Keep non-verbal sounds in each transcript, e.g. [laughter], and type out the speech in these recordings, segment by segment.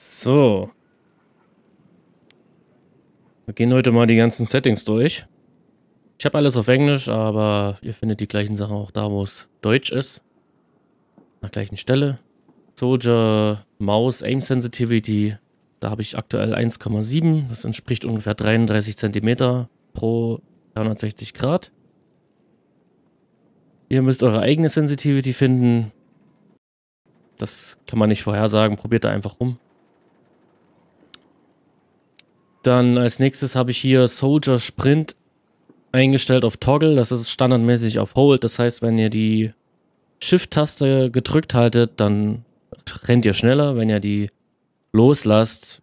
So. Wir gehen heute mal die ganzen Settings durch. Ich habe alles auf Englisch, aber ihr findet die gleichen Sachen auch da, wo es Deutsch ist. An der gleichen Stelle. Soldier, Maus, Aim Sensitivity. Da habe ich aktuell 1,7. Das entspricht ungefähr 33 cm pro 360 Grad. Ihr müsst eure eigene Sensitivity finden. Das kann man nicht vorhersagen. Probiert da einfach rum. Dann als nächstes habe ich hier Soldier Sprint eingestellt auf Toggle. Das ist standardmäßig auf Hold. Das heißt, wenn ihr die Shift-Taste gedrückt haltet, dann rennt ihr schneller. Wenn ihr die loslasst,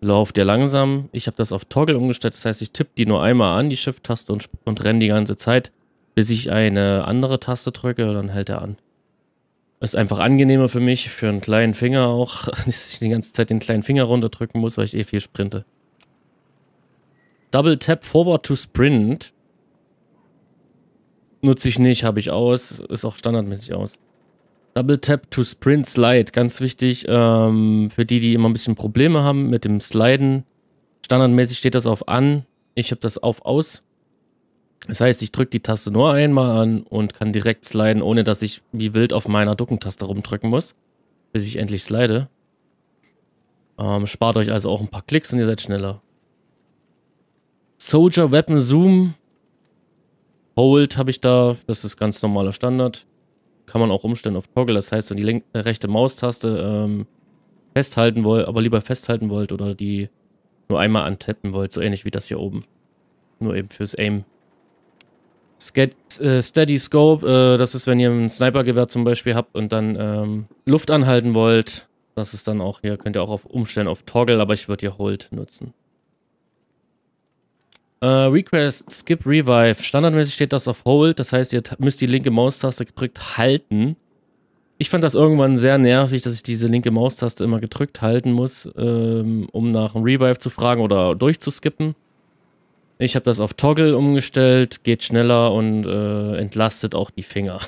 lauft ihr langsam. Ich habe das auf Toggle umgestellt. Das heißt, ich tippe die nur einmal an, die Shift-Taste, und, und renne die ganze Zeit, bis ich eine andere Taste drücke. Dann hält er an. Ist einfach angenehmer für mich, für einen kleinen Finger auch, [laughs] dass ich die ganze Zeit den kleinen Finger runterdrücken muss, weil ich eh viel sprinte. Double Tap Forward to Sprint. Nutze ich nicht, habe ich aus. Ist auch standardmäßig aus. Double Tap to Sprint Slide. Ganz wichtig ähm, für die, die immer ein bisschen Probleme haben mit dem Sliden. Standardmäßig steht das auf an. Ich habe das auf aus. Das heißt, ich drücke die Taste nur einmal an und kann direkt sliden, ohne dass ich wie wild auf meiner Duckentaste rumdrücken muss, bis ich endlich slide. Ähm, spart euch also auch ein paar Klicks und ihr seid schneller. Soldier Weapon Zoom. Hold habe ich da. Das ist ganz normaler Standard. Kann man auch umstellen auf Toggle. Das heißt, wenn die äh, rechte Maustaste ähm, festhalten wollt, aber lieber festhalten wollt oder die nur einmal antappen wollt. So ähnlich wie das hier oben. Nur eben fürs Aim. Sked äh, Steady Scope, äh, das ist, wenn ihr ein Snipergewehr zum Beispiel habt und dann ähm, Luft anhalten wollt. Das ist dann auch hier, könnt ihr auch auf umstellen auf Toggle, aber ich würde hier Hold nutzen. Uh, Request Skip Revive. Standardmäßig steht das auf Hold. Das heißt, ihr müsst die linke Maustaste gedrückt halten. Ich fand das irgendwann sehr nervig, dass ich diese linke Maustaste immer gedrückt halten muss, ähm, um nach einem Revive zu fragen oder durchzuskippen. Ich habe das auf Toggle umgestellt, geht schneller und äh, entlastet auch die Finger.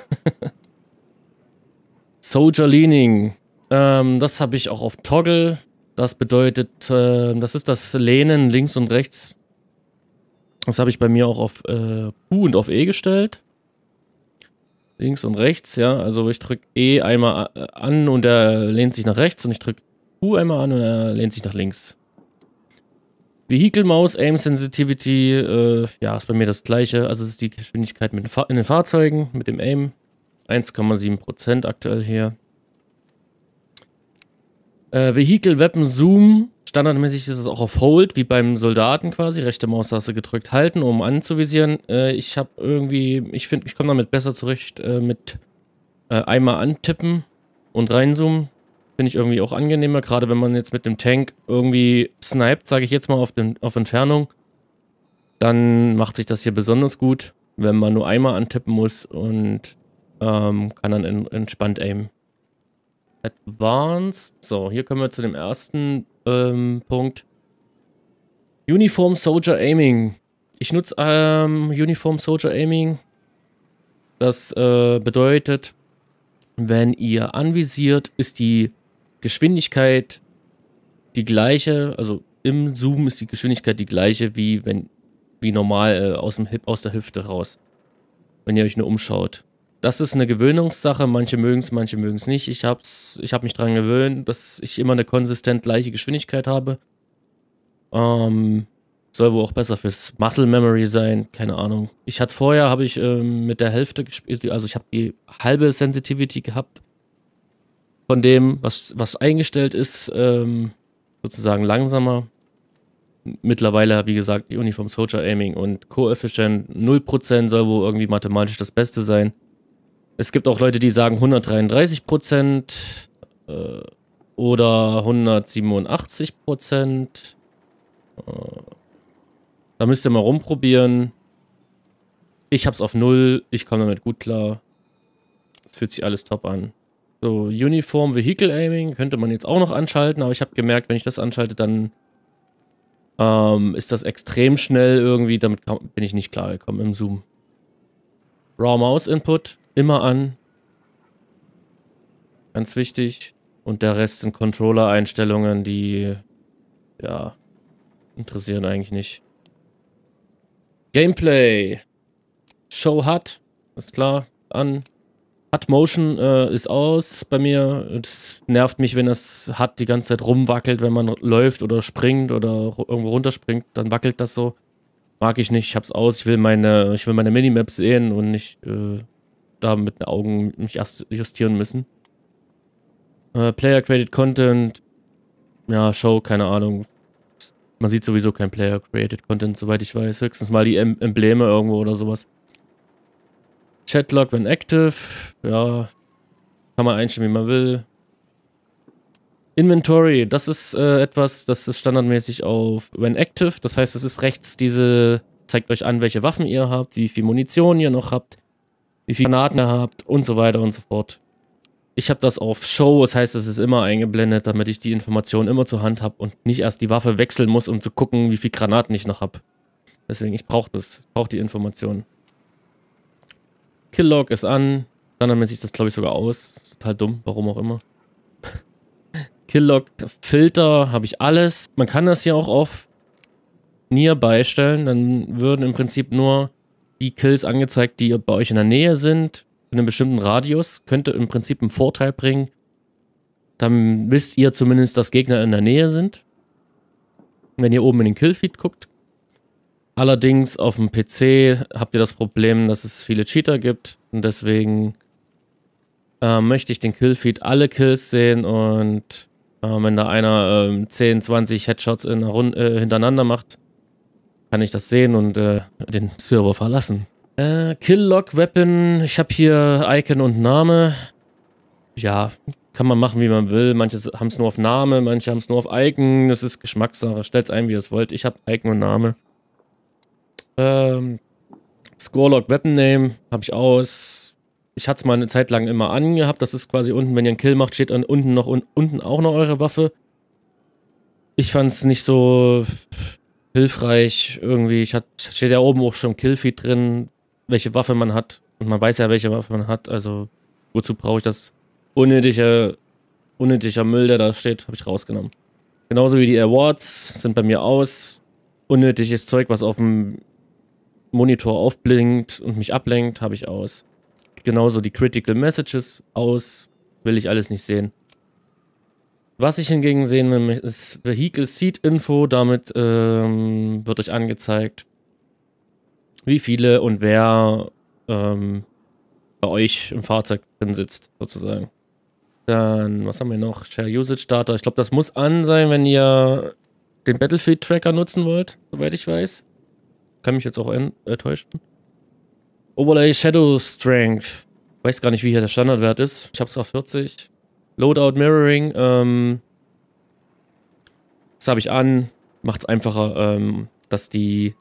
[laughs] Soldier Leaning. Ähm, das habe ich auch auf Toggle. Das bedeutet, äh, das ist das Lehnen links und rechts das habe ich bei mir auch auf äh, Q und auf E gestellt. Links und rechts, ja. Also ich drücke E einmal äh, an und er lehnt sich nach rechts und ich drücke Q einmal an und er lehnt sich nach links. Vehicle Maus, Aim Sensitivity, äh, ja, ist bei mir das gleiche. Also es ist die Geschwindigkeit mit in den Fahrzeugen, mit dem Aim. 1,7% aktuell hier. Äh, Vehicle Weapon Zoom Standardmäßig ist es auch auf Hold, wie beim Soldaten quasi. Rechte Maustaste gedrückt halten, um anzuvisieren. Äh, ich habe irgendwie, ich finde, ich komme damit besser zurecht äh, mit äh, einmal antippen und reinzoomen. Finde ich irgendwie auch angenehmer, gerade wenn man jetzt mit dem Tank irgendwie sniped, sage ich jetzt mal, auf, den, auf Entfernung. Dann macht sich das hier besonders gut, wenn man nur einmal antippen muss und ähm, kann dann in, entspannt aimen. Advanced. So, hier können wir zu dem ersten ähm, Punkt. Uniform Soldier Aiming. Ich nutze ähm, Uniform Soldier Aiming. Das äh, bedeutet, wenn ihr anvisiert, ist die Geschwindigkeit die gleiche, also im Zoom ist die Geschwindigkeit die gleiche, wie wenn wie normal äh, aus, dem Hip, aus der Hüfte raus, wenn ihr euch nur umschaut das ist eine Gewöhnungssache. Manche mögen es, manche mögen es nicht. Ich habe ich hab mich daran gewöhnt, dass ich immer eine konsistent gleiche Geschwindigkeit habe. Ähm, soll wohl auch besser fürs Muscle Memory sein. Keine Ahnung. Ich hatte vorher, habe ich ähm, mit der Hälfte gespielt, also ich habe die halbe Sensitivity gehabt von dem, was, was eingestellt ist, ähm, sozusagen langsamer. Mittlerweile, wie gesagt, die Uniform Soldier Aiming und Coefficient 0% soll wohl irgendwie mathematisch das Beste sein. Es gibt auch Leute, die sagen 133 Prozent äh, oder 187 Prozent. Äh, da müsst ihr mal rumprobieren. Ich hab's auf null. Ich komme damit gut klar. Es fühlt sich alles top an. So, Uniform Vehicle Aiming könnte man jetzt auch noch anschalten, aber ich habe gemerkt, wenn ich das anschalte, dann ähm, ist das extrem schnell irgendwie. Damit bin ich nicht klargekommen im Zoom. Raw Mouse Input immer an. Ganz wichtig. Und der Rest sind Controller-Einstellungen, die, ja, interessieren eigentlich nicht. Gameplay. Show HUD, ist klar, an. HUD Motion äh, ist aus bei mir. Das nervt mich, wenn das HUD die ganze Zeit rumwackelt, wenn man läuft oder springt oder irgendwo runterspringt, dann wackelt das so. Mag ich nicht, ich hab's aus, ich will meine, ich will meine Minimaps sehen und nicht äh, da mit den Augen mich erst justieren müssen. Äh, Player-Created Content, ja, Show, keine Ahnung. Man sieht sowieso kein Player-Created Content, soweit ich weiß. Höchstens mal die em Embleme irgendwo oder sowas. Chatlog, wenn active, ja, kann man einstellen, wie man will. Inventory, das ist äh, etwas, das ist standardmäßig auf When Active. Das heißt, es ist rechts diese, zeigt euch an, welche Waffen ihr habt, wie viel Munition ihr noch habt, wie viele Granaten ihr habt und so weiter und so fort. Ich habe das auf Show, das heißt, es ist immer eingeblendet, damit ich die Informationen immer zur Hand habe und nicht erst die Waffe wechseln muss, um zu gucken, wie viele Granaten ich noch habe. Deswegen, ich brauche das, ich brauche die Informationen. Killlog ist an, standardmäßig das glaube ich sogar aus, total dumm, warum auch immer. [laughs] Killlog, Filter, habe ich alles. Man kann das hier auch auf Nearby beistellen. dann würden im Prinzip nur die Kills angezeigt, die bei euch in der Nähe sind, in einem bestimmten Radius. Könnte im Prinzip einen Vorteil bringen. Dann wisst ihr zumindest, dass Gegner in der Nähe sind. Wenn ihr oben in den Killfeed guckt. Allerdings auf dem PC habt ihr das Problem, dass es viele Cheater gibt. Und deswegen äh, möchte ich den Killfeed alle Kills sehen. Und äh, wenn da einer äh, 10, 20 Headshots in, äh, hintereinander macht, kann ich das sehen und äh, den Server verlassen. Äh, kill lock Weapon. Ich habe hier Icon und Name. Ja, kann man machen, wie man will. Manche haben es nur auf Name, manche haben es nur auf Icon. Das ist Geschmackssache. Stellt es ein, wie ihr es wollt. Ich habe Icon und Name. Ähm, lock Weapon Name habe ich aus. Ich hatte es mal eine Zeit lang immer angehabt. Das ist quasi unten, wenn ihr einen Kill macht, steht unten noch un unten auch noch eure Waffe. Ich fand es nicht so hilfreich. Irgendwie, ich hat, steht ja oben auch schon Killfeed drin, welche Waffe man hat. Und man weiß ja, welche Waffe man hat. Also, wozu brauche ich das unnötige, unnötiger Müll, der da steht, habe ich rausgenommen. Genauso wie die Awards sind bei mir aus. Unnötiges Zeug, was auf dem Monitor aufblinkt und mich ablenkt, habe ich aus. Genauso die Critical Messages aus. Will ich alles nicht sehen. Was ich hingegen sehe, will, ist Vehicle Seat Info. Damit ähm, wird euch angezeigt, wie viele und wer ähm, bei euch im Fahrzeug drin sitzt, sozusagen. Dann, was haben wir noch? Share Usage Data. Ich glaube, das muss an sein, wenn ihr den Battlefield Tracker nutzen wollt, soweit ich weiß. Kann mich jetzt auch enttäuschen. Overlay Shadow Strength. Weiß gar nicht, wie hier der Standardwert ist. Ich habe es auf 40. Loadout Mirroring, ähm, das habe ich an, macht es einfacher, ähm, dass die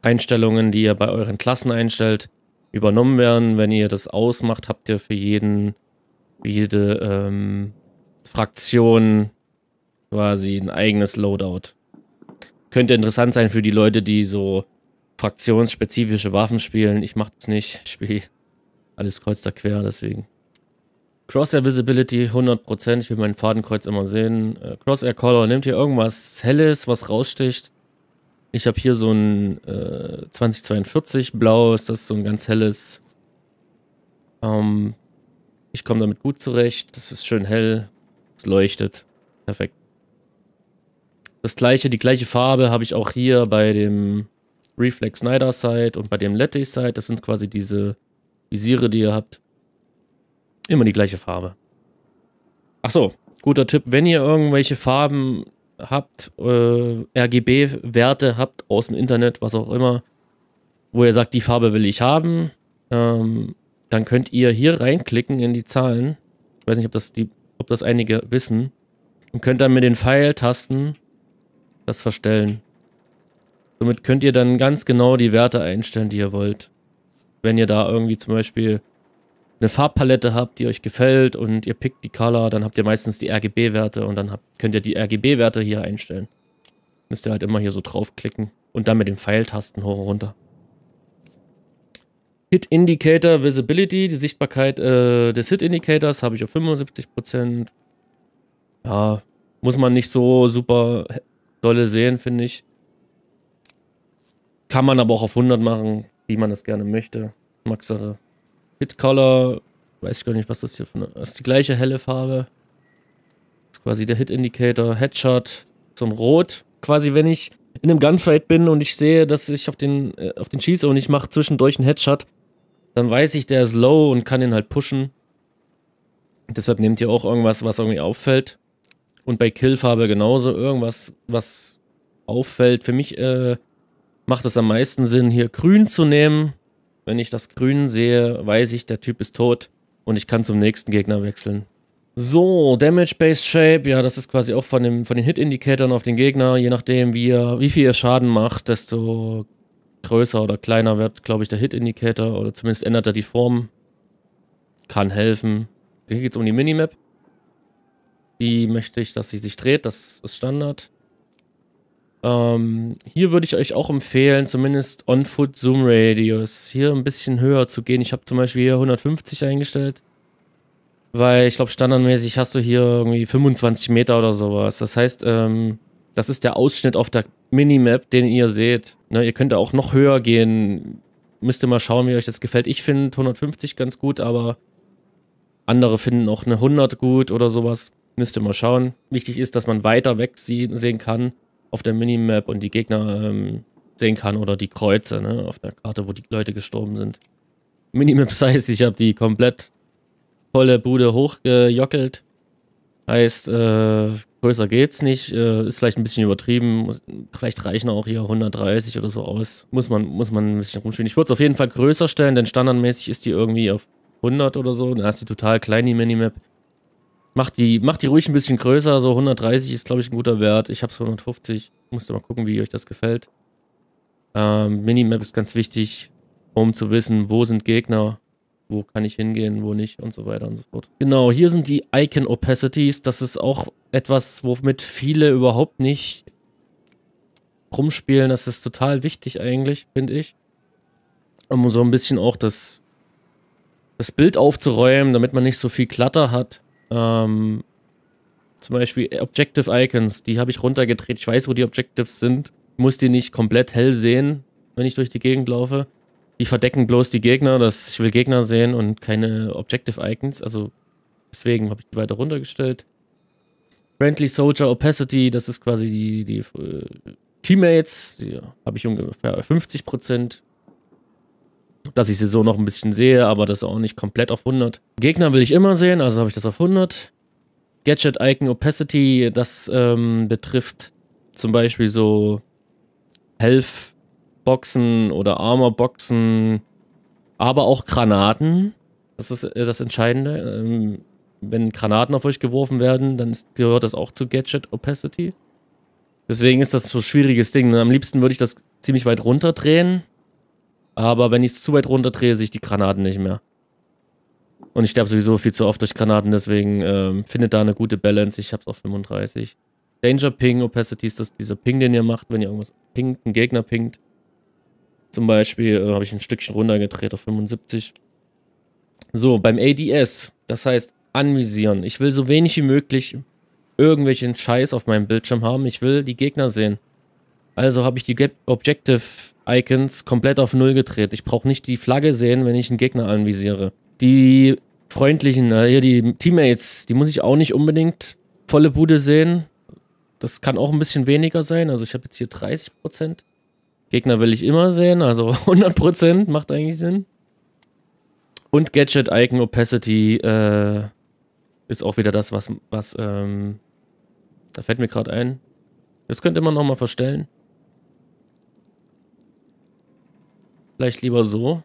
Einstellungen, die ihr bei euren Klassen einstellt, übernommen werden. Wenn ihr das ausmacht, habt ihr für jeden, für jede ähm, Fraktion quasi ein eigenes Loadout. Könnte interessant sein für die Leute, die so fraktionsspezifische Waffen spielen. Ich mache das nicht. Ich spiele alles kreuz da quer, deswegen. Crosshair Visibility 100%, ich will mein Fadenkreuz immer sehen. Äh, Crosshair Color, nehmt ihr irgendwas Helles, was raussticht? Ich habe hier so ein äh, 2042 Blau, ist das so ein ganz helles. Ähm, ich komme damit gut zurecht, das ist schön hell, es leuchtet, perfekt. Das gleiche, die gleiche Farbe habe ich auch hier bei dem Reflex Snyder Side und bei dem Lettich Side, das sind quasi diese Visiere, die ihr habt. Immer die gleiche Farbe. Ach so, guter Tipp. Wenn ihr irgendwelche Farben habt, äh, RGB-Werte habt aus dem Internet, was auch immer, wo ihr sagt, die Farbe will ich haben, ähm, dann könnt ihr hier reinklicken in die Zahlen. Ich weiß nicht, ob das, die, ob das einige wissen. Und könnt dann mit den Pfeiltasten das verstellen. Somit könnt ihr dann ganz genau die Werte einstellen, die ihr wollt. Wenn ihr da irgendwie zum Beispiel eine Farbpalette habt, die euch gefällt und ihr pickt die Color, dann habt ihr meistens die RGB-Werte und dann habt, könnt ihr die RGB-Werte hier einstellen. Müsst ihr halt immer hier so draufklicken und dann mit den Pfeiltasten hoch und runter. Hit Indicator Visibility, die Sichtbarkeit äh, des Hit Indicators habe ich auf 75%. Ja, muss man nicht so super dolle sehen, finde ich. Kann man aber auch auf 100 machen, wie man das gerne möchte. Maxere. Hit Color, weiß ich gar nicht, was das hier für eine, das ist die gleiche helle Farbe. Das ist quasi der Hit Indicator, Headshot, so ein Rot. Quasi, wenn ich in einem Gunfight bin und ich sehe, dass ich auf den, äh, auf den schieße und ich mache zwischendurch einen Headshot, dann weiß ich, der ist low und kann ihn halt pushen. Deshalb nehmt ihr auch irgendwas, was irgendwie auffällt. Und bei Killfarbe genauso irgendwas, was auffällt. Für mich äh, macht es am meisten Sinn, hier grün zu nehmen. Wenn ich das Grün sehe, weiß ich, der Typ ist tot und ich kann zum nächsten Gegner wechseln. So, damage Base Shape, ja, das ist quasi auch von, dem, von den Hit-Indikatoren auf den Gegner. Je nachdem, wie, er, wie viel ihr Schaden macht, desto größer oder kleiner wird, glaube ich, der Hit-Indikator oder zumindest ändert er die Form. Kann helfen. Hier geht es um die Minimap. Die möchte ich, dass sie sich dreht, das ist Standard. Ähm, hier würde ich euch auch empfehlen, zumindest On-Foot Zoom Radius hier ein bisschen höher zu gehen. Ich habe zum Beispiel hier 150 eingestellt, weil ich glaube, standardmäßig hast du hier irgendwie 25 Meter oder sowas. Das heißt, ähm, das ist der Ausschnitt auf der Minimap, den ihr seht. Ne, ihr könnt auch noch höher gehen. Müsst ihr mal schauen, wie euch das gefällt. Ich finde 150 ganz gut, aber andere finden auch eine 100 gut oder sowas. Müsst ihr mal schauen. Wichtig ist, dass man weiter weg sehen kann auf der Minimap und die Gegner ähm, sehen kann oder die Kreuze ne, auf der Karte, wo die Leute gestorben sind. Minimap [laughs] heißt, ich habe die komplett volle Bude hochgejockelt. Heißt, äh, größer geht's nicht. Äh, ist vielleicht ein bisschen übertrieben. Vielleicht reichen auch hier 130 oder so aus. Muss man, muss man ein bisschen rumspielen. Ich würde es auf jeden Fall größer stellen, denn standardmäßig ist die irgendwie auf 100 oder so. Da ist die total klein die Minimap. Mach die, mach die ruhig ein bisschen größer. So 130 ist, glaube ich, ein guter Wert. Ich habe es 150. Müsst ihr mal gucken, wie euch das gefällt. Ähm, Minimap ist ganz wichtig, um zu wissen, wo sind Gegner, wo kann ich hingehen, wo nicht und so weiter und so fort. Genau, hier sind die Icon Opacities. Das ist auch etwas, womit viele überhaupt nicht rumspielen. Das ist total wichtig eigentlich, finde ich. Um so ein bisschen auch das, das Bild aufzuräumen, damit man nicht so viel Klatter hat. Ähm, zum Beispiel Objective Icons, die habe ich runtergedreht. Ich weiß, wo die Objectives sind. Ich Muss die nicht komplett hell sehen, wenn ich durch die Gegend laufe. Die verdecken bloß die Gegner, dass ich will Gegner sehen und keine Objective Icons. Also deswegen habe ich die weiter runtergestellt. Friendly Soldier Opacity, das ist quasi die, die äh, Teammates. Die habe ich ungefähr 50% dass ich sie so noch ein bisschen sehe, aber das auch nicht komplett auf 100. Gegner will ich immer sehen, also habe ich das auf 100. Gadget Icon Opacity, das ähm, betrifft zum Beispiel so Health Boxen oder Armor Boxen, aber auch Granaten. Das ist äh, das Entscheidende. Ähm, wenn Granaten auf euch geworfen werden, dann ist, gehört das auch zu Gadget Opacity. Deswegen ist das so ein schwieriges Ding. Ne? am liebsten würde ich das ziemlich weit runterdrehen, aber wenn ich es zu weit runter drehe, sehe ich die Granaten nicht mehr. Und ich sterbe sowieso viel zu oft durch Granaten, deswegen ähm, findet da eine gute Balance. Ich habe es auf 35. Danger Ping, Opacity ist das dieser Ping, den ihr macht, wenn ihr irgendwas pinkt, einen Gegner pinkt. Zum Beispiel äh, habe ich ein Stückchen runtergedreht auf 75. So, beim ADS, das heißt anvisieren. Ich will so wenig wie möglich irgendwelchen Scheiß auf meinem Bildschirm haben. Ich will die Gegner sehen. Also habe ich die Objective Icons komplett auf Null gedreht. Ich brauche nicht die Flagge sehen, wenn ich einen Gegner anvisiere. Die freundlichen, äh, hier die Teammates, die muss ich auch nicht unbedingt volle Bude sehen. Das kann auch ein bisschen weniger sein. Also ich habe jetzt hier 30%. Gegner will ich immer sehen, also 100% [laughs] macht eigentlich Sinn. Und Gadget Icon Opacity äh, ist auch wieder das, was, was ähm, da fällt mir gerade ein. Das könnt ihr immer nochmal verstellen. Vielleicht lieber so.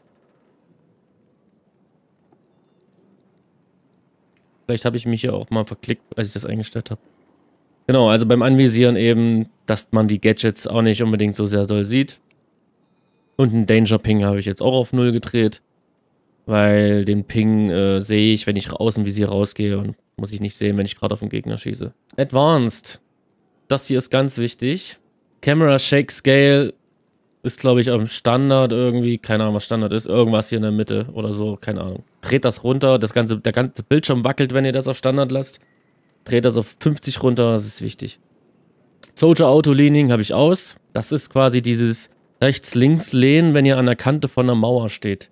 Vielleicht habe ich mich hier auch mal verklickt, als ich das eingestellt habe. Genau, also beim Anvisieren eben, dass man die Gadgets auch nicht unbedingt so sehr doll sieht. Und einen Danger Ping habe ich jetzt auch auf Null gedreht. Weil den Ping äh, sehe ich, wenn ich aus dem Visier rausgehe und muss ich nicht sehen, wenn ich gerade auf den Gegner schieße. Advanced. Das hier ist ganz wichtig. Camera Shake Scale ist, glaube ich, am Standard irgendwie, keine Ahnung, was Standard ist, irgendwas hier in der Mitte oder so, keine Ahnung. Dreht das runter, das ganze, der ganze Bildschirm wackelt, wenn ihr das auf Standard lasst. Dreht das auf 50 runter, das ist wichtig. Soldier Auto Leaning habe ich aus. Das ist quasi dieses Rechts-Links-Lehnen, wenn ihr an der Kante von der Mauer steht.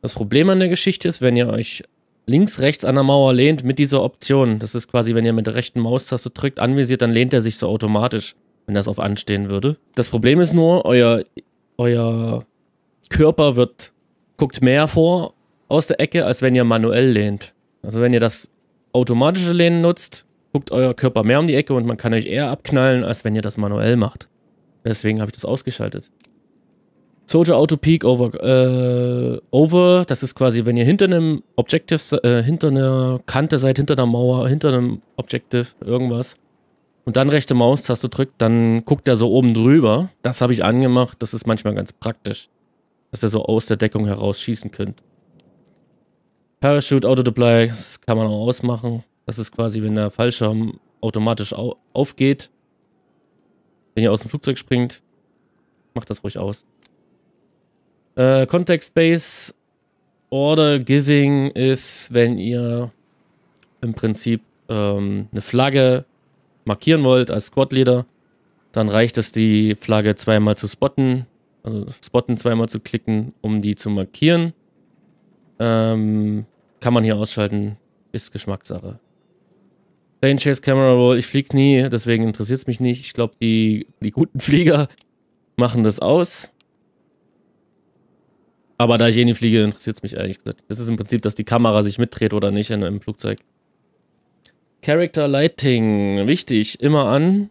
Das Problem an der Geschichte ist, wenn ihr euch links, rechts an der Mauer lehnt mit dieser Option, das ist quasi, wenn ihr mit der rechten Maustaste drückt, anvisiert, dann lehnt er sich so automatisch wenn das auf anstehen würde. Das Problem ist nur, euer, euer Körper wird, guckt mehr vor aus der Ecke, als wenn ihr manuell lehnt. Also wenn ihr das automatische Lehnen nutzt, guckt euer Körper mehr um die Ecke und man kann euch eher abknallen, als wenn ihr das manuell macht. Deswegen habe ich das ausgeschaltet. Soldier Auto Peak over, äh, over, das ist quasi, wenn ihr hinter einem Objective, äh, hinter einer Kante seid, hinter einer Mauer, hinter einem Objective, irgendwas, und dann rechte Maustaste drückt, dann guckt er so oben drüber. Das habe ich angemacht. Das ist manchmal ganz praktisch, dass er so aus der Deckung heraus schießen könnt. Parachute Auto Deploy, das kann man auch ausmachen. Das ist quasi, wenn der Fallschirm automatisch au aufgeht. Wenn ihr aus dem Flugzeug springt, macht das ruhig aus. Äh, Context Space Order Giving ist, wenn ihr im Prinzip ähm, eine Flagge markieren wollt als Squad-Leader, dann reicht es, die Flagge zweimal zu spotten, also spotten zweimal zu klicken, um die zu markieren. Ähm, kann man hier ausschalten, ist Geschmackssache. Plane Chase Camera Roll, ich fliege nie, deswegen interessiert es mich nicht. Ich glaube, die, die guten [laughs] Flieger machen das aus. Aber da ich eh nie fliege, interessiert es mich ehrlich gesagt. Das ist im Prinzip, dass die Kamera sich mitdreht oder nicht in einem Flugzeug. Character Lighting, wichtig, immer an.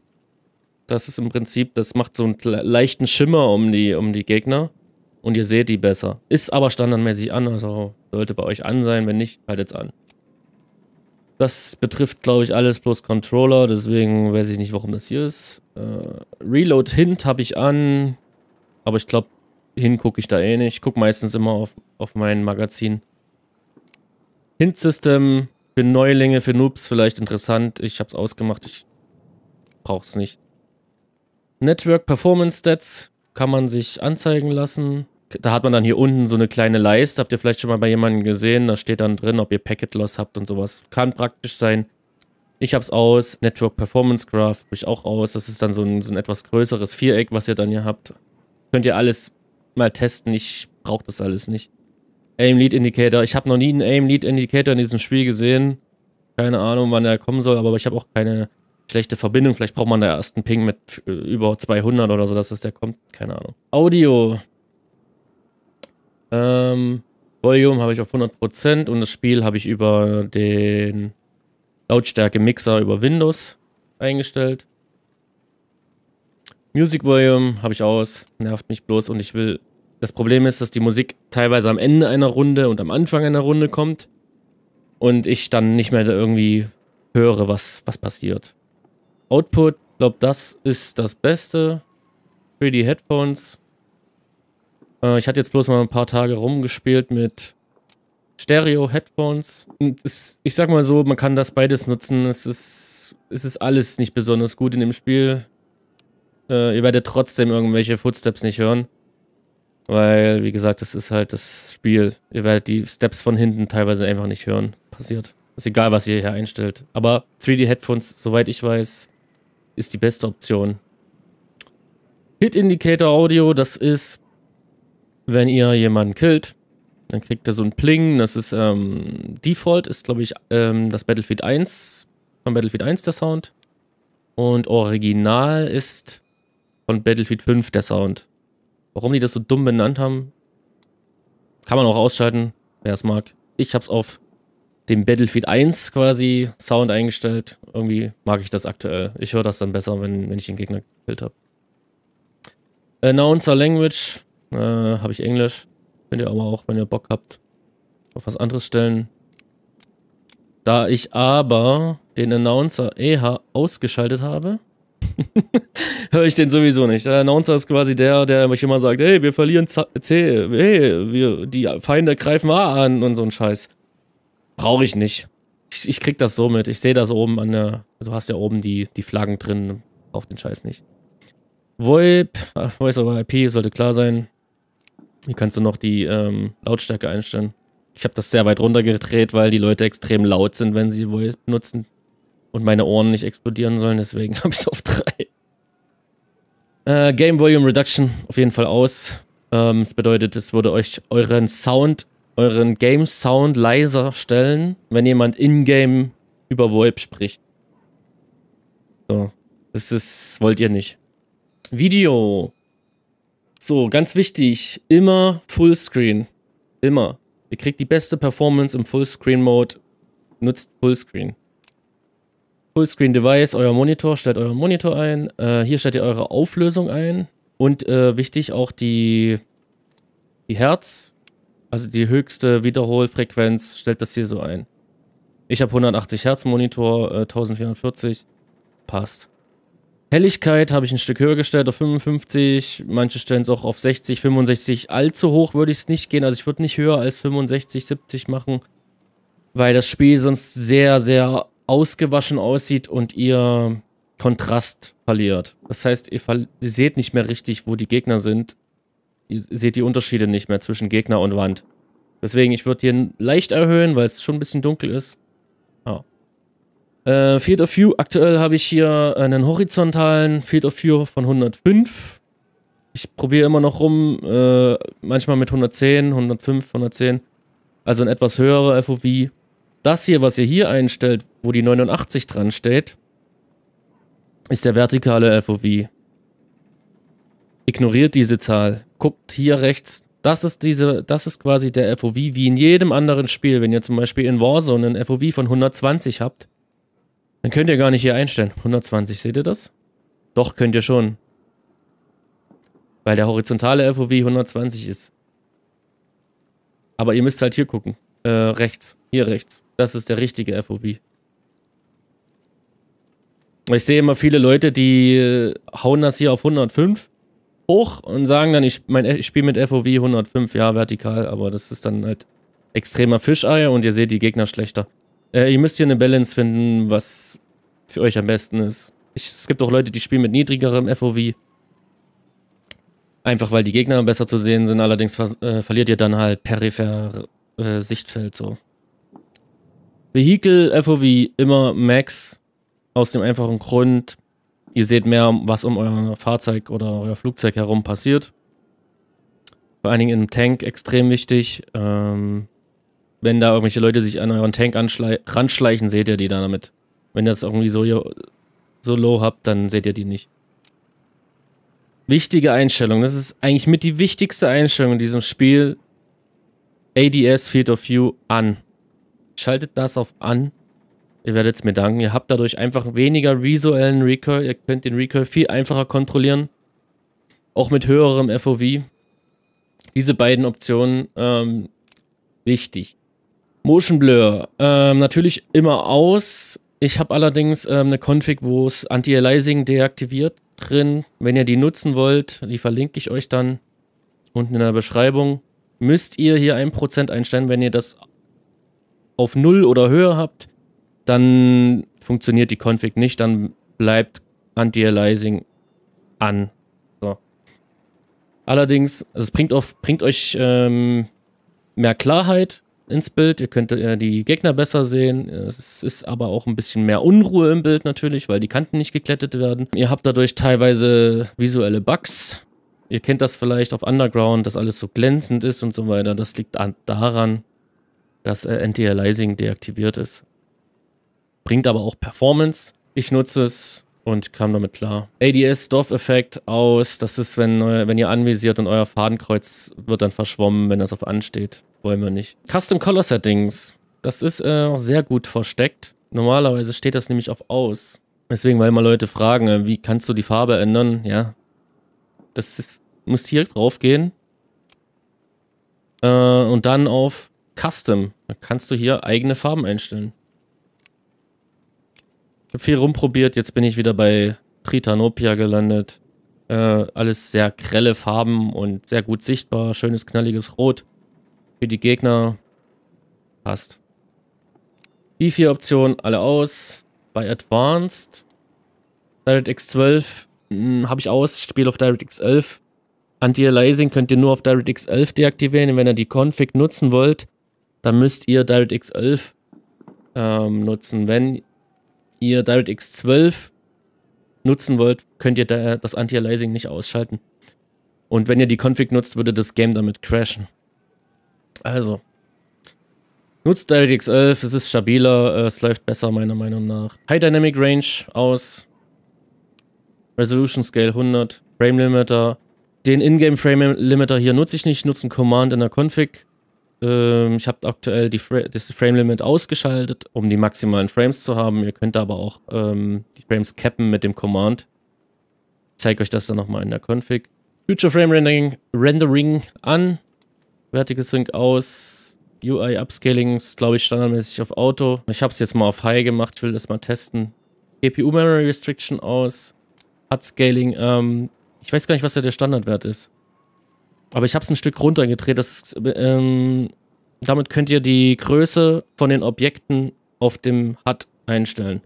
Das ist im Prinzip, das macht so einen leichten Schimmer um die, um die Gegner. Und ihr seht die besser. Ist aber standardmäßig an, also sollte bei euch an sein. Wenn nicht, haltet's an. Das betrifft, glaube ich, alles plus Controller. Deswegen weiß ich nicht, warum das hier ist. Äh, Reload Hint habe ich an. Aber ich glaube, hin gucke ich da eh nicht. Ich gucke meistens immer auf, auf mein Magazin. Hint System für Neulinge, für Noobs vielleicht interessant. Ich hab's ausgemacht. Ich brauch's nicht. Network Performance Stats kann man sich anzeigen lassen. Da hat man dann hier unten so eine kleine Leiste. Habt ihr vielleicht schon mal bei jemandem gesehen. Da steht dann drin, ob ihr Packet Loss habt und sowas. Kann praktisch sein. Ich hab's aus. Network Performance Graph habe ich auch aus. Das ist dann so ein, so ein etwas größeres Viereck, was ihr dann hier habt. Könnt ihr alles mal testen. Ich brauche das alles nicht. Aim Lead Indicator. Ich habe noch nie einen Aim Lead Indicator in diesem Spiel gesehen. Keine Ahnung, wann er kommen soll, aber ich habe auch keine schlechte Verbindung. Vielleicht braucht man da erst einen Ping mit äh, über 200 oder so, dass das der kommt. Keine Ahnung. Audio. Ähm, Volume habe ich auf 100% und das Spiel habe ich über den Lautstärke-Mixer über Windows eingestellt. Music Volume habe ich aus, nervt mich bloß und ich will das Problem ist, dass die Musik teilweise am Ende einer Runde und am Anfang einer Runde kommt und ich dann nicht mehr irgendwie höre, was, was passiert. Output, glaube das ist das Beste für die Headphones. Äh, ich hatte jetzt bloß mal ein paar Tage rumgespielt mit Stereo-Headphones. Ich sag mal so, man kann das beides nutzen. Es ist, es ist alles nicht besonders gut in dem Spiel. Äh, ihr werdet trotzdem irgendwelche Footsteps nicht hören. Weil, wie gesagt, das ist halt das Spiel. Ihr werdet die Steps von hinten teilweise einfach nicht hören. Passiert. Ist egal, was ihr hier einstellt. Aber 3D-Headphones, soweit ich weiß, ist die beste Option. Hit Indicator Audio, das ist, wenn ihr jemanden killt, dann kriegt er so ein Pling. Das ist ähm, Default, ist glaube ich ähm, das Battlefield 1, von Battlefield 1 der Sound. Und Original ist von Battlefield 5 der Sound. Warum die das so dumm benannt haben, kann man auch ausschalten, wer es mag. Ich habe es auf dem Battlefield 1 quasi Sound eingestellt. Irgendwie mag ich das aktuell. Ich höre das dann besser, wenn, wenn ich den Gegner gekillt habe. Announcer Language äh, habe ich Englisch. Könnt ihr aber auch, wenn ihr Bock habt, auf was anderes stellen. Da ich aber den Announcer EH ausgeschaltet habe, [laughs] höre ich den sowieso nicht. Der Announcer ist quasi der, der mich immer sagt, hey, wir verlieren C, hey, wir, die Feinde greifen A an und so ein Scheiß. Brauche ich nicht. Ich, ich, krieg das so mit. Ich sehe das oben an der, du hast ja oben die, die Flaggen drin, brauch den Scheiß nicht. VoIP, ah, Voice over IP sollte klar sein. Hier kannst du noch die ähm, Lautstärke einstellen. Ich habe das sehr weit runtergedreht, weil die Leute extrem laut sind, wenn sie VoIP benutzen und meine Ohren nicht explodieren sollen, deswegen [laughs] habe ich es auf 3. Äh, Game Volume Reduction auf jeden Fall aus. Ähm, das bedeutet, es würde euch euren Sound, euren Game Sound leiser stellen, wenn jemand in-game über VoIP spricht. So, das ist, wollt ihr nicht. Video. So, ganz wichtig, immer Fullscreen. Immer. Ihr kriegt die beste Performance im Fullscreen-Mode. Nutzt Fullscreen. Fullscreen Device, euer Monitor, stellt euren Monitor ein. Äh, hier stellt ihr eure Auflösung ein. Und äh, wichtig auch die, die Hertz, also die höchste Wiederholfrequenz, stellt das hier so ein. Ich habe 180 Hertz Monitor, äh, 1440. Passt. Helligkeit habe ich ein Stück höher gestellt auf 55. Manche stellen es auch auf 60, 65. Allzu hoch würde ich es nicht gehen. Also ich würde nicht höher als 65, 70 machen, weil das Spiel sonst sehr, sehr ausgewaschen aussieht und ihr Kontrast verliert. Das heißt, ihr, ihr seht nicht mehr richtig, wo die Gegner sind. Ihr seht die Unterschiede nicht mehr zwischen Gegner und Wand. Deswegen, ich würde hier leicht erhöhen, weil es schon ein bisschen dunkel ist. Ah. Äh, Field of View, aktuell habe ich hier einen horizontalen Field of View von 105. Ich probiere immer noch rum, äh, manchmal mit 110, 105, 110. Also ein etwas höherer FOV. Das hier, was ihr hier einstellt, wo die 89 dran steht, ist der vertikale FOV. Ignoriert diese Zahl. Guckt hier rechts. Das ist, diese, das ist quasi der FOV wie in jedem anderen Spiel. Wenn ihr zum Beispiel in Warzone einen FOV von 120 habt, dann könnt ihr gar nicht hier einstellen. 120, seht ihr das? Doch, könnt ihr schon. Weil der horizontale FOV 120 ist. Aber ihr müsst halt hier gucken. Äh, rechts. Hier rechts. Das ist der richtige FOV. Ich sehe immer viele Leute, die äh, hauen das hier auf 105 hoch und sagen dann, ich, äh, ich spiele mit FOV 105, ja, vertikal, aber das ist dann halt extremer Fischei und ihr seht die Gegner schlechter. Äh, ihr müsst hier eine Balance finden, was für euch am besten ist. Ich, es gibt auch Leute, die spielen mit niedrigerem FOV. Einfach weil die Gegner besser zu sehen sind, allerdings äh, verliert ihr dann halt peripher äh, Sichtfeld so. Vehicle FOV immer Max aus dem einfachen Grund, ihr seht mehr, was um euer Fahrzeug oder euer Flugzeug herum passiert. Vor allen Dingen im Tank extrem wichtig. Ähm, wenn da irgendwelche Leute sich an euren Tank ranschleichen, seht ihr die dann damit. Wenn ihr das irgendwie so, so low habt, dann seht ihr die nicht. Wichtige Einstellung. Das ist eigentlich mit die wichtigste Einstellung in diesem Spiel. ADS Field of View an. Schaltet das auf an Ihr werdet es mir danken. Ihr habt dadurch einfach weniger visuellen Recoil, Ihr könnt den Recoil viel einfacher kontrollieren. Auch mit höherem FOV. Diese beiden Optionen ähm, wichtig. Motion Blur. Ähm, natürlich immer aus. Ich habe allerdings ähm, eine Config, wo es Anti-Aliasing deaktiviert drin. Wenn ihr die nutzen wollt, die verlinke ich euch dann unten in der Beschreibung. Müsst ihr hier 1% einstellen, wenn ihr das auf 0 oder höher habt, dann funktioniert die Config nicht, dann bleibt Anti-Aliasing an. So. Allerdings, also es bringt, auch, bringt euch ähm, mehr Klarheit ins Bild. Ihr könnt äh, die Gegner besser sehen. Es ist aber auch ein bisschen mehr Unruhe im Bild natürlich, weil die Kanten nicht geklettet werden. Ihr habt dadurch teilweise visuelle Bugs. Ihr kennt das vielleicht auf Underground, dass alles so glänzend ist und so weiter. Das liegt an, daran, dass äh, Anti-Aliasing deaktiviert ist bringt aber auch Performance. Ich nutze es und kam damit klar. ADS Dorf Effekt aus, das ist, wenn, wenn ihr anvisiert und euer Fadenkreuz wird dann verschwommen, wenn das auf ansteht. Wollen wir nicht. Custom Color Settings, das ist äh, sehr gut versteckt. Normalerweise steht das nämlich auf aus. Deswegen, weil immer Leute fragen, äh, wie kannst du die Farbe ändern? Ja, das ist, muss hier drauf gehen. Äh, und dann auf Custom. Da kannst du hier eigene Farben einstellen. Ich habe viel rumprobiert, jetzt bin ich wieder bei Tritanopia gelandet. Äh, alles sehr grelle Farben und sehr gut sichtbar. Schönes, knalliges Rot. Für die Gegner passt. Die vier Optionen alle aus. Bei Advanced DirectX 12 hm, habe ich aus. Spiel auf DirectX 11. Anti-Aliasing könnt ihr nur auf DirectX 11 deaktivieren. wenn ihr die Config nutzen wollt, dann müsst ihr DirectX 11 ähm, nutzen. Wenn ihr DirectX 12 nutzen wollt, könnt ihr da das Anti-Aliasing nicht ausschalten. Und wenn ihr die Config nutzt, würde das Game damit crashen. Also, nutzt DirectX 11, es ist stabiler, äh, es läuft besser meiner Meinung nach. High Dynamic Range aus, Resolution Scale 100, Frame Limiter. Den Ingame Frame Limiter hier nutze ich nicht, nutze einen Command in der Config. Ähm, ich habe aktuell Fra das Frame Limit ausgeschaltet, um die maximalen Frames zu haben. Ihr könnt aber auch ähm, die Frames cappen mit dem Command. Ich zeige euch das dann nochmal in der Config. Future Frame Rendering, Rendering an. Vertical Sync aus. UI Upscaling ist, glaube ich, standardmäßig auf Auto. Ich habe es jetzt mal auf High gemacht. Ich will das mal testen. GPU Memory Restriction aus. Upscaling. Ähm, ich weiß gar nicht, was da der Standardwert ist. Aber ich habe es ein Stück runtergedreht. Das, ähm, damit könnt ihr die Größe von den Objekten auf dem HUD einstellen.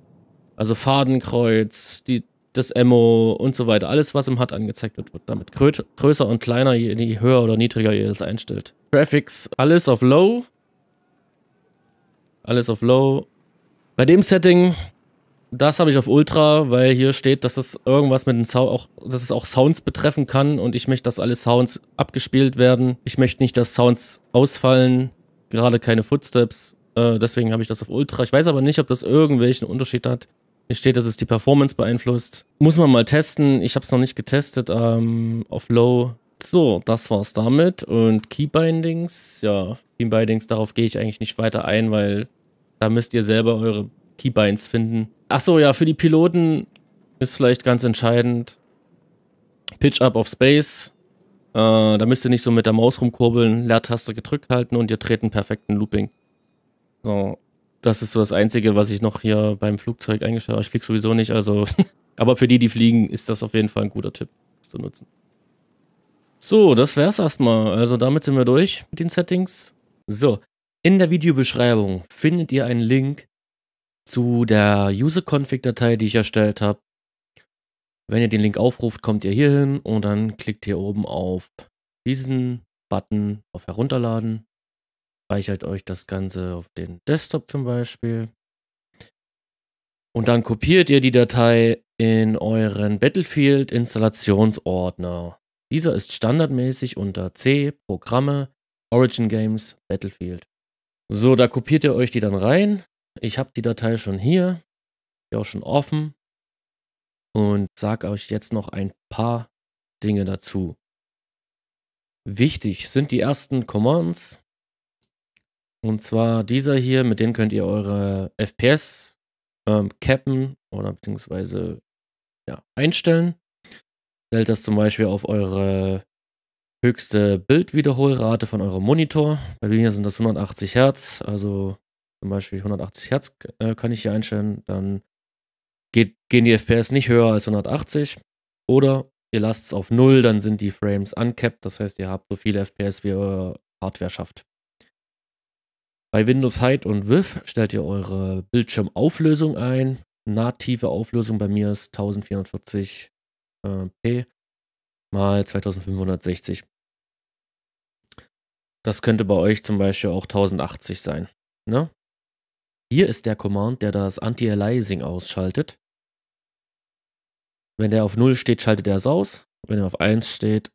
Also Fadenkreuz, die, das Ammo und so weiter. Alles, was im HUD angezeigt wird, wird damit grö größer und kleiner, je, je, höher oder niedriger ihr es einstellt. Graphics, alles auf Low. Alles auf Low. Bei dem Setting das habe ich auf Ultra, weil hier steht, dass es irgendwas mit dem Sound auch, dass es auch Sounds betreffen kann und ich möchte, dass alle Sounds abgespielt werden. Ich möchte nicht, dass Sounds ausfallen, gerade keine Footsteps. Äh, deswegen habe ich das auf Ultra. Ich weiß aber nicht, ob das irgendwelchen Unterschied hat. Hier steht, dass es die Performance beeinflusst. Muss man mal testen. Ich habe es noch nicht getestet. Ähm, auf Low. So, das war's damit. Und Keybindings, ja, Keybindings, darauf gehe ich eigentlich nicht weiter ein, weil da müsst ihr selber eure Keybinds finden. Achso, ja, für die Piloten ist vielleicht ganz entscheidend Pitch Up of Space. Äh, da müsst ihr nicht so mit der Maus rumkurbeln, Leertaste gedrückt halten und ihr treten perfekten Looping. So, das ist so das Einzige, was ich noch hier beim Flugzeug eingeschaltet habe. Ich fliege sowieso nicht, also. [laughs] Aber für die, die fliegen, ist das auf jeden Fall ein guter Tipp, das zu nutzen. So, das wär's erstmal. Also damit sind wir durch mit den Settings. So, in der Videobeschreibung findet ihr einen Link zu der User-Config-Datei, die ich erstellt habe. Wenn ihr den Link aufruft, kommt ihr hier hin und dann klickt ihr oben auf diesen Button auf Herunterladen. Speichert euch das Ganze auf den Desktop zum Beispiel. Und dann kopiert ihr die Datei in euren Battlefield-Installationsordner. Dieser ist standardmäßig unter C, Programme, Origin Games, Battlefield. So, da kopiert ihr euch die dann rein. Ich habe die Datei schon hier, die auch schon offen und sage euch jetzt noch ein paar Dinge dazu. Wichtig sind die ersten Commands. Und zwar dieser hier, mit dem könnt ihr eure FPS ähm, cappen oder beziehungsweise ja, einstellen. Stellt das zum Beispiel auf eure höchste Bildwiederholrate von eurem Monitor. Bei mir sind das 180 Hertz, also zum Beispiel 180 Hertz äh, kann ich hier einstellen. Dann geht, gehen die FPS nicht höher als 180. Oder ihr lasst es auf 0, dann sind die Frames uncapped. Das heißt, ihr habt so viele FPS, wie eure Hardware schafft. Bei Windows Height und Viv stellt ihr eure Bildschirmauflösung ein. Native Auflösung bei mir ist 1440p äh, mal 2560. Das könnte bei euch zum Beispiel auch 1080 sein. Ne? Hier ist der Command, der das Anti-Aliasing ausschaltet. Wenn der auf 0 steht, schaltet er es aus. Wenn er auf 1 steht,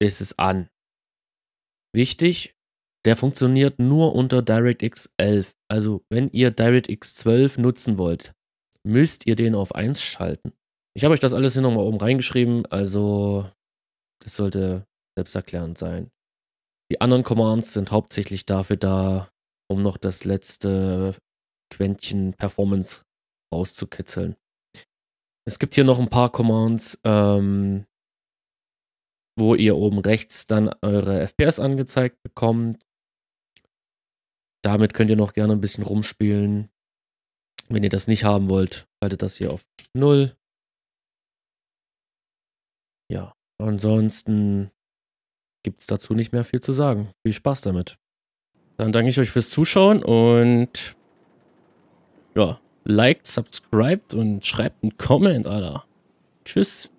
ist es an. Wichtig, der funktioniert nur unter DirectX 11. Also wenn ihr DirectX 12 nutzen wollt, müsst ihr den auf 1 schalten. Ich habe euch das alles hier nochmal oben reingeschrieben, also das sollte selbsterklärend sein. Die anderen Commands sind hauptsächlich dafür da, um noch das letzte Quäntchen Performance rauszukitzeln. Es gibt hier noch ein paar Commands, ähm, wo ihr oben rechts dann eure FPS angezeigt bekommt. Damit könnt ihr noch gerne ein bisschen rumspielen. Wenn ihr das nicht haben wollt, haltet das hier auf 0. Ja, ansonsten gibt es dazu nicht mehr viel zu sagen. Viel Spaß damit. Dann danke ich euch fürs Zuschauen und ja, liked, subscribed und schreibt einen Comment, Alter. Tschüss.